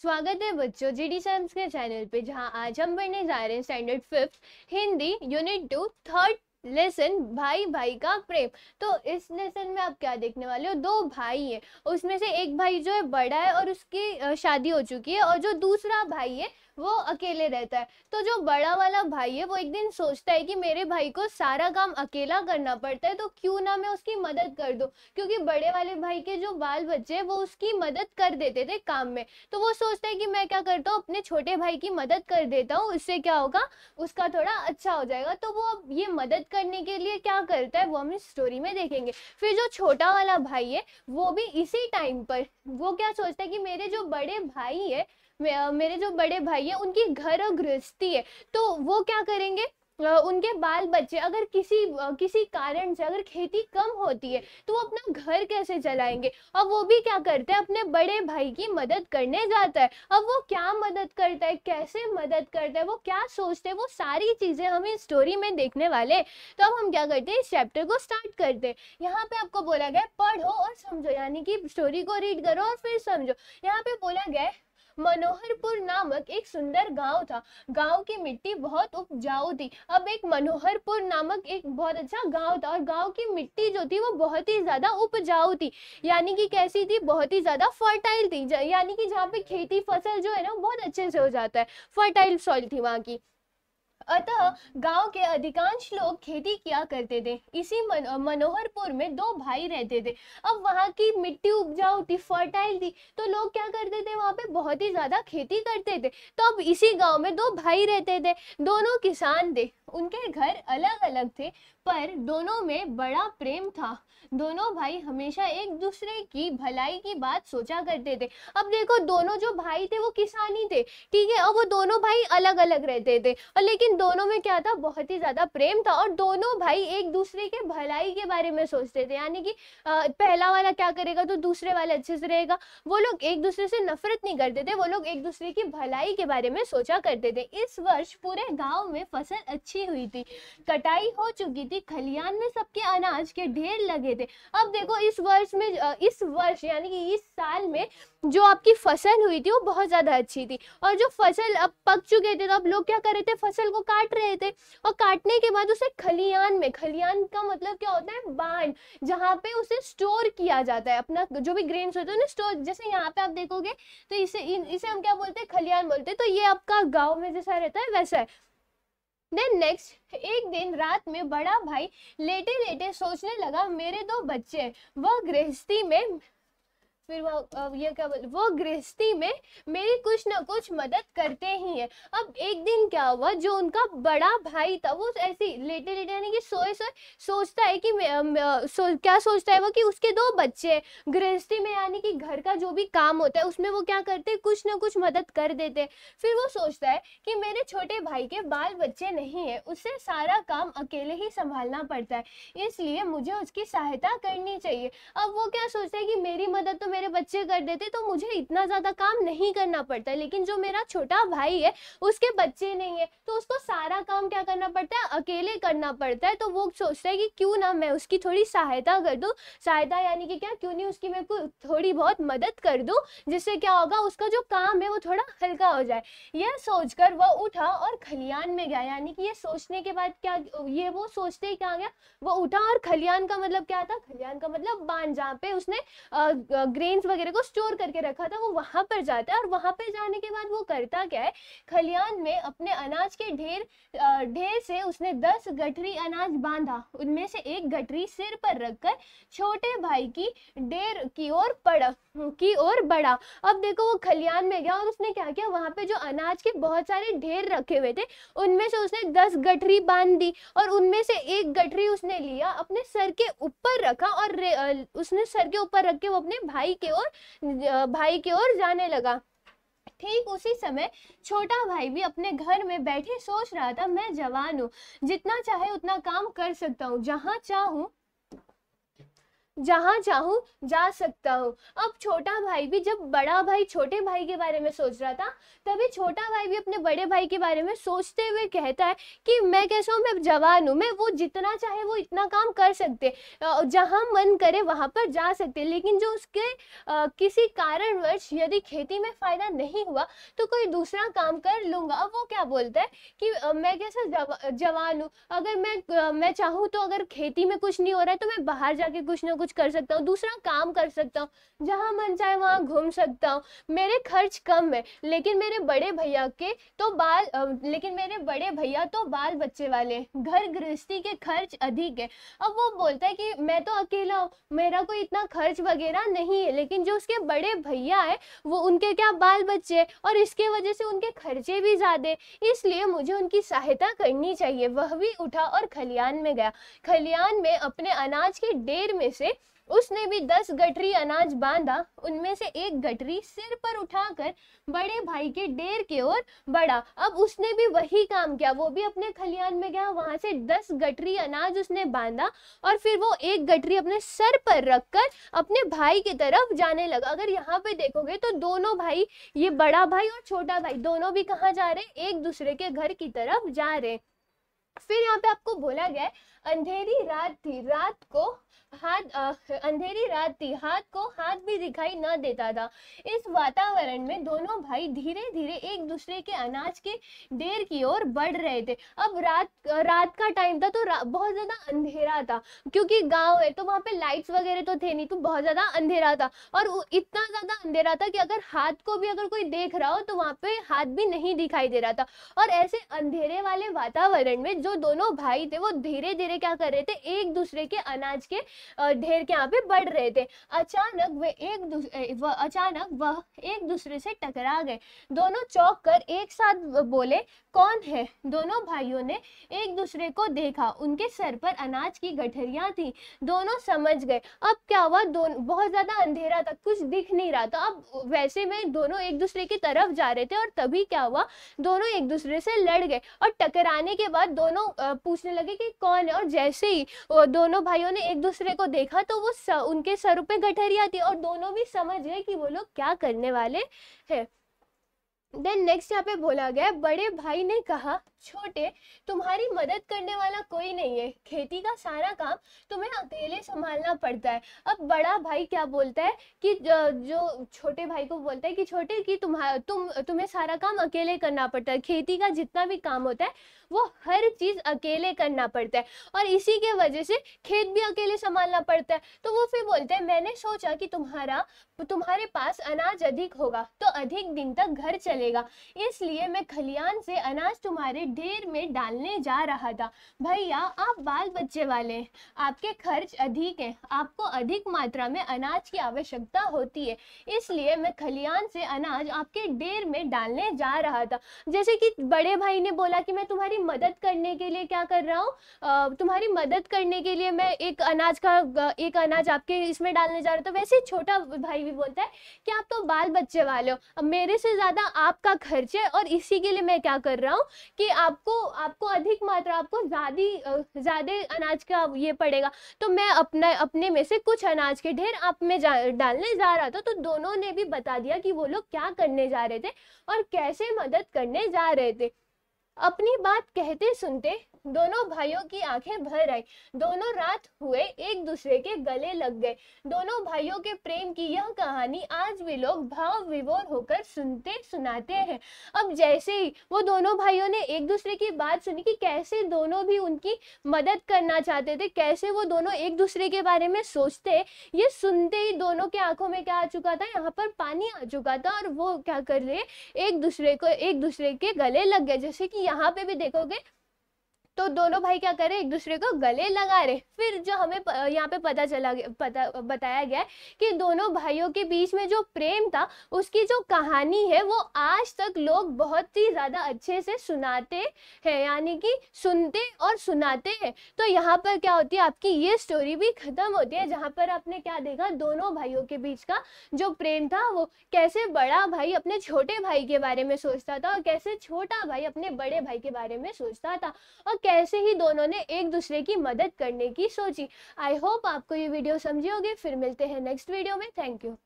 स्वागत है बच्चों जी डी साइंस के चैनल पे जहां आज हम पढ़ने जा रहे हैं standard fifth Hindi unit two third lesson भाई भाई का प्रेम तो इस लेसन में आप क्या देखने वाले हो दो भाई हैं उसमें से एक भाई जो है बड़ा है और उसकी शादी हो चुकी है और जो दूसरा भाई है वो अकेले रहता है तो जो बड़ा वाला भाई है वो एक दिन सोचता है कि मेरे भाई को सारा काम अकेला करना पड़ता है तो क्यों ना मैं उसकी मदद कर दूँ क्योंकि बड़े वाले भाई के जो बाल बच्चे वो उसकी मदद कर देते थे काम में तो वो सोचता है कि मैं क्या करता हूँ अपने छोटे भाई की मदद कर देता हूँ उससे क्या होगा उसका थोड़ा अच्छा हो जाएगा तो वो अब ये मदद करने के लिए क्या करता है वो हम इस स्टोरी में देखेंगे फिर जो छोटा वाला भाई है वो भी इसी टाइम पर वो क्या सोचता है कि मेरे जो बड़े भाई है मेरे जो बड़े भाई हैं उनकी घर और गृहस्थी है तो वो क्या करेंगे उनके बाल बच्चे अगर किसी किसी कारण से अगर खेती कम होती है तो वो अपना घर कैसे चलाएंगे और वो भी क्या करते हैं अपने बड़े भाई की मदद करने जाता है अब वो क्या मदद करता है कैसे मदद करता है वो क्या सोचते हैं वो सारी चीज़ें हम इस स्टोरी में देखने वाले तो अब हम क्या करते हैं इस चैप्टर को स्टार्ट करते हैं यहाँ पे आपको बोला गया पढ़ो और समझो यानी कि स्टोरी को रीड करो और फिर समझो यहाँ पे बोला गया मनोहरपुर नामक एक सुंदर गांव था गांव की मिट्टी बहुत उपजाऊ थी अब एक मनोहरपुर नामक एक बहुत अच्छा गांव था और गांव की मिट्टी जो थी वो बहुत ही ज्यादा उपजाऊ थी यानी कि कैसी थी बहुत ही ज्यादा फर्टाइल थी यानी कि जहाँ पे खेती फसल जो है ना बहुत अच्छे से हो जाता है फर्टाइल सॉइल थी वहाँ की अतः गांव के अधिकांश लोग खेती किया करते थे इसी मन, मनोहरपुर में दो भाई रहते थे अब वहाँ की मिट्टी उपजाऊ थी फर्टाइल थी तो लोग क्या करते थे वहाँ पे बहुत ही ज़्यादा खेती करते थे तो अब इसी गांव में दो भाई रहते थे दोनों किसान थे उनके घर अलग अलग थे पर दोनों में बड़ा प्रेम था दोनों भाई हमेशा एक दूसरे की भलाई की बात सोचा करते थे अब देखो दोनों जो भाई थे वो किसान ही थे ठीक है और वो दोनों भाई अलग अलग रहते थे और लेकिन दोनों में क्या था बहुत ही ज़्यादा प्रेम था और दोनों भाई एक दूसरे के भलाई के बारे में सोचते थे यानी कि पहला वाला क्या करेगा तो दूसरे वाला अच्छे से रहेगा वो लोग एक दूसरे से नफरत नहीं करते थे वो लोग एक दूसरे की भलाई के बारे में सोचा करते थे इस वर्ष पूरे गाँव में फसल अच्छी बची हुई थी कटाई हो चुकी थी खलियान में सबके अनाज के ढेर लगे थे अब देखो इस वर्ष में इस वर्ष यानी कि इस साल में जो आपकी फसल हुई थी वो बहुत ज़्यादा अच्छी थी और जो फसल अब पक चुके थे तो अब लोग क्या कर रहे थे फसल को काट रहे थे और काटने के बाद उसे खलियान में खलियान का मतलब क्या होता है बांध जहाँ पे उसे स्टोर किया जाता है अपना जो भी ग्रेन होते हैं ना स्टोर जैसे यहाँ पे आप देखोगे तो इसे इसे हम क्या बोलते हैं खलियान बोलते हैं तो ये आपका गाँव में जैसा रहता है वैसा है देन नेक्स्ट एक दिन रात में बड़ा भाई लेटे लेटे सोचने लगा मेरे दो बच्चे वह गृहस्थी में फिर वह ये क्या बोल वो गृहस्थी में मेरी कुछ ना कुछ मदद करते ही हैं अब एक दिन क्या हुआ जो उनका बड़ा भाई था वो ऐसी लेटे लेटे यानी कि सोए सोए सोचता है कि सो, क्या सोचता है वो कि उसके दो बच्चे हैं गृहस्थी में यानी कि घर का जो भी काम होता है उसमें वो क्या करते हैं कुछ ना कुछ मदद कर देते हैं फिर वो सोचता है कि मेरे छोटे भाई के बाल बच्चे नहीं है उससे सारा काम अकेले ही संभालना पड़ता है इसलिए मुझे उसकी सहायता करनी चाहिए अब वो क्या सोचता है कि मेरी मदद तो मेरे बच्चे कर देते तो मुझे इतना ज़्यादा काम नहीं करना पड़ता लेकिन जो मेरा छोटा भाई है उसके बच्चे नहीं है तो उसको सारा काम क्या करना पड़ता है अकेले करना पड़ता है तो वो सोचता है कि क्यों ना मैं उसकी थोड़ी सहायता कर दूँ सहायता यानी कि क्या क्यों नहीं उसकी मैं थोड़ी बहुत मदद कर दूँ जिससे क्या होगा उसका जो काम है वो थोड़ा हल्का हो जाए यह सोचकर वह उठा और खलियान में गया यानी कि ये सोचने के बाद क्या ये वो सोचते ही क्या गया वो उठा और खलियान का मतलब क्या था खलियान का मतलब बांध जहाँ पे उसने ग्रे ग्रेन्स वगैरह को स्टोर करके रखा था वो वहां पर जाता है और वहां पर जाने के बाद वो करता क्या है खलियान में अपने अनाज के ढेर ढेर से उसने दस गठरी अनाज बांधा उनमें से एक गठरी सिर पर रखकर छोटे भाई की ढेर की ओर पड़ा की ओर बढ़ा अब देखो वो खलियान में गया और उसने क्या किया वहां पे जो अनाज के बहुत सारे ढेर रखे हुए थे उनमें से उसने दस गठरी बांध दी और उनमें से एक गठरी उसने लिया अपने सर के ऊपर रखा और उसने सर के ऊपर रख के वो अपने भाई की ओर भाई की ओर जाने लगा ठीक उसी समय छोटा भाई भी अपने घर में बैठे सोच रहा था मैं जवान हूँ जितना चाहे उतना काम कर सकता हूँ जहाँ चाहूँ जहाँ चाहूँ जा सकता हूँ अब छोटा भाई भी जब बड़ा भाई छोटे भाई के बारे में सोच रहा था तभी छोटा भाई भी अपने बड़े भाई के बारे में सोचते हुए कहता है कि मैं कैसा हूँ मैं जवान हूँ मैं वो जितना चाहे वो इतना काम कर सकते जहाँ मन करे वहाँ पर जा सकते लेकिन जो उसके आ, किसी कारणवश यदि खेती में फ़ायदा नहीं हुआ तो कोई दूसरा काम कर लूँगा अब वो क्या बोलता है कि आ, मैं कैसा जव, जवान हूँ अगर मैं आ, मैं चाहूँ तो अगर खेती में कुछ नहीं हो रहा है तो मैं बाहर जाके कुछ ना कुछ कुछ कर सकता हूँ दूसरा काम कर सकता हूँ जहाँ मन चाहे वहाँ घूम सकता हूँ मेरे खर्च कम है लेकिन मेरे बड़े भैया के तो बाल लेकिन मेरे बड़े भैया तो बाल बच्चे वाले घर गृहस्थी के खर्च अधिक है अब वो बोलता है कि मैं तो अकेला हूँ मेरा कोई इतना खर्च वगैरह नहीं है लेकिन जो उसके बड़े भैया है वो उनके क्या बाल बच्चे है और इसके वजह से उनके खर्चे भी ज़्यादा इसलिए मुझे उनकी सहायता करनी चाहिए वह भी उठा और खलियान में गया खलियान में अपने अनाज के ढेर में से उसने भी दस गठरी अनाज बांधा उनमें से एक गठरी सिर पर उठाकर बड़े भाई के डेर के ओर बढ़ा अब उसने भी वही काम किया वो भी अपने खलियान में गया वहां से दस गठरी अनाज उसने बांधा और फिर वो एक गठरी अपने सर पर रखकर अपने भाई की तरफ जाने लगा अगर यहाँ पे देखोगे तो दोनों भाई ये बड़ा भाई और छोटा भाई दोनों भी कहाँ जा रहे एक दूसरे के घर की तरफ जा रहे हैं फिर यहाँ पे आपको बोला गया है अंधेरी रात थी रात को हाथ अंधेरी रात थी हाथ को हाथ भी दिखाई न देता था इस वातावरण में दोनों भाई धीरे धीरे एक दूसरे के अनाज के ढेर की ओर बढ़ रहे थे अब रात रात का टाइम था तो बहुत ज़्यादा अंधेरा था क्योंकि गांव है तो वहाँ पे लाइट्स वगैरह तो थे नहीं तो बहुत ज़्यादा अंधेरा था और इतना ज़्यादा अंधेरा था कि अगर हाथ को भी अगर कोई देख रहा हो तो वहाँ पे हाथ भी नहीं दिखाई दे रहा था और ऐसे अंधेरे वाले वातावरण में जो दोनों भाई थे वो धीरे धीरे क्या कर रहे थे एक दूसरे के अनाज के ढेर के यहाँ पे बढ़ रहे थे अचानक वे एक दूसरे वह अचानक वह एक दूसरे से टकरा गए दोनों चौक कर एक साथ बोले कौन है दोनों भाइयों ने एक दूसरे को देखा उनके सर पर अनाज की गठरिया थी दोनों समझ गए अब क्या हुआ दोनों बहुत ज्यादा अंधेरा था कुछ दिख नहीं रहा था अब वैसे में दोनों एक दूसरे की तरफ जा रहे थे और तभी क्या हुआ दोनों एक दूसरे से लड़ गए और टकराने के बाद दोनों दोनों पूछने लगे कि कौन है और जैसे ही दोनों भाइयों ने एक दूसरे को देखा तो वो स, उनके सर पे गठरिया थी और दोनों भी समझ गए कि वो लोग क्या करने वाले हैं देन नेक्स्ट यहाँ पे बोला गया बड़े भाई ने कहा छोटे तुम्हारी मदद करने वाला कोई नहीं है खेती का सारा काम तुम्हें अकेले संभालना पड़ता है अब बड़ा भाई क्या बोलता है कि जो छोटे भाई को बोलता है कि छोटे की तुम्हारा तुम तुम्हें सारा काम अकेले करना पड़ता है खेती का जितना भी काम होता है वो हर चीज़ अकेले करना पड़ता है और इसी के वजह से खेत भी अकेले संभालना पड़ता है तो वो फिर बोलते हैं मैंने सोचा कि तुम्हारा तुम्हारे पास अनाज अधिक होगा तो अधिक दिन तक घर चलेगा इसलिए मैं खलियान से अनाज तुम्हारे अंधेर में डालने जा रहा था भैया आप बाल बच्चे वाले हैं आपके खर्च अधिक हैं आपको अधिक मात्रा में अनाज की आवश्यकता होती है इसलिए मैं खलियान से अनाज आपके ढेर में डालने जा रहा था जैसे कि बड़े भाई ने बोला कि मैं तुम्हारी मदद करने के लिए क्या कर रहा हूँ तुम्हारी मदद करने के लिए मैं एक अनाज का एक अनाज आपके इसमें डालने जा रहा था तो वैसे छोटा भाई भी बोलता है कि आप तो बाल बच्चे वाले हो मेरे से ज़्यादा आपका खर्च है और इसी के लिए मैं क्या कर रहा हूँ कि आपको आपको अधिक मात्रा आपको ज़्यादा ज़्यादा अनाज का ये पड़ेगा तो मैं अपना अपने में से कुछ अनाज के ढेर आप में जा डालने जा रहा था तो दोनों ने भी बता दिया कि वो लोग क्या करने जा रहे थे और कैसे मदद करने जा रहे थे अपनी बात कहते सुनते दोनों भाइयों की आंखें भर आई दोनों रात हुए एक दूसरे के गले लग गए दोनों भाइयों के प्रेम की यह कहानी आज भी लोग भाव विवोर होकर सुनते सुनाते हैं अब जैसे ही वो दोनों भाइयों ने एक दूसरे की बात सुनी कि कैसे दोनों भी उनकी मदद करना चाहते थे कैसे वो दोनों एक दूसरे के बारे में सोचते ये सुनते ही दोनों के आंखों में क्या आ चुका था यहाँ पर पानी आ चुका था और वो क्या कर रहे एक दूसरे को एक दूसरे के गले लग गए जैसे कि यहाँ पे भी देखोगे तो दोनों भाई क्या करे एक दूसरे को गले लगा रहे फिर जो हमें यहाँ पे पता चला पता बताया गया है कि दोनों भाइयों के बीच में जो प्रेम था उसकी जो कहानी है वो आज तक लोग बहुत ही ज़्यादा अच्छे से सुनाते हैं यानी कि सुनते और सुनाते हैं तो यहाँ पर क्या होती है आपकी ये स्टोरी भी ख़त्म होती है जहाँ पर आपने क्या देखा दोनों भाइयों के बीच का जो प्रेम था वो कैसे बड़ा भाई अपने छोटे भाई के बारे में सोचता था और कैसे छोटा भाई अपने बड़े भाई के बारे में सोचता था और कैसे ही दोनों ने एक दूसरे की मदद करने की सोची आई होप आपको ये वीडियो समझी होगी फिर मिलते हैं नेक्स्ट वीडियो में थैंक यू